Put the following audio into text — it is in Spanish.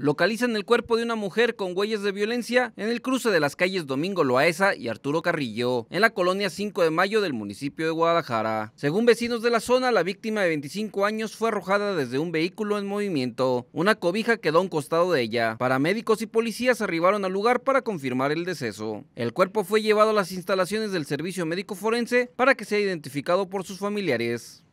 localizan el cuerpo de una mujer con huellas de violencia en el cruce de las calles Domingo Loaesa y Arturo Carrillo, en la colonia 5 de Mayo del municipio de Guadalajara. Según vecinos de la zona, la víctima de 25 años fue arrojada desde un vehículo en movimiento. Una cobija quedó a un costado de ella. Paramédicos y policías arribaron al lugar para confirmar el deceso. El cuerpo fue llevado a las instalaciones del servicio médico forense para que sea identificado por sus familiares.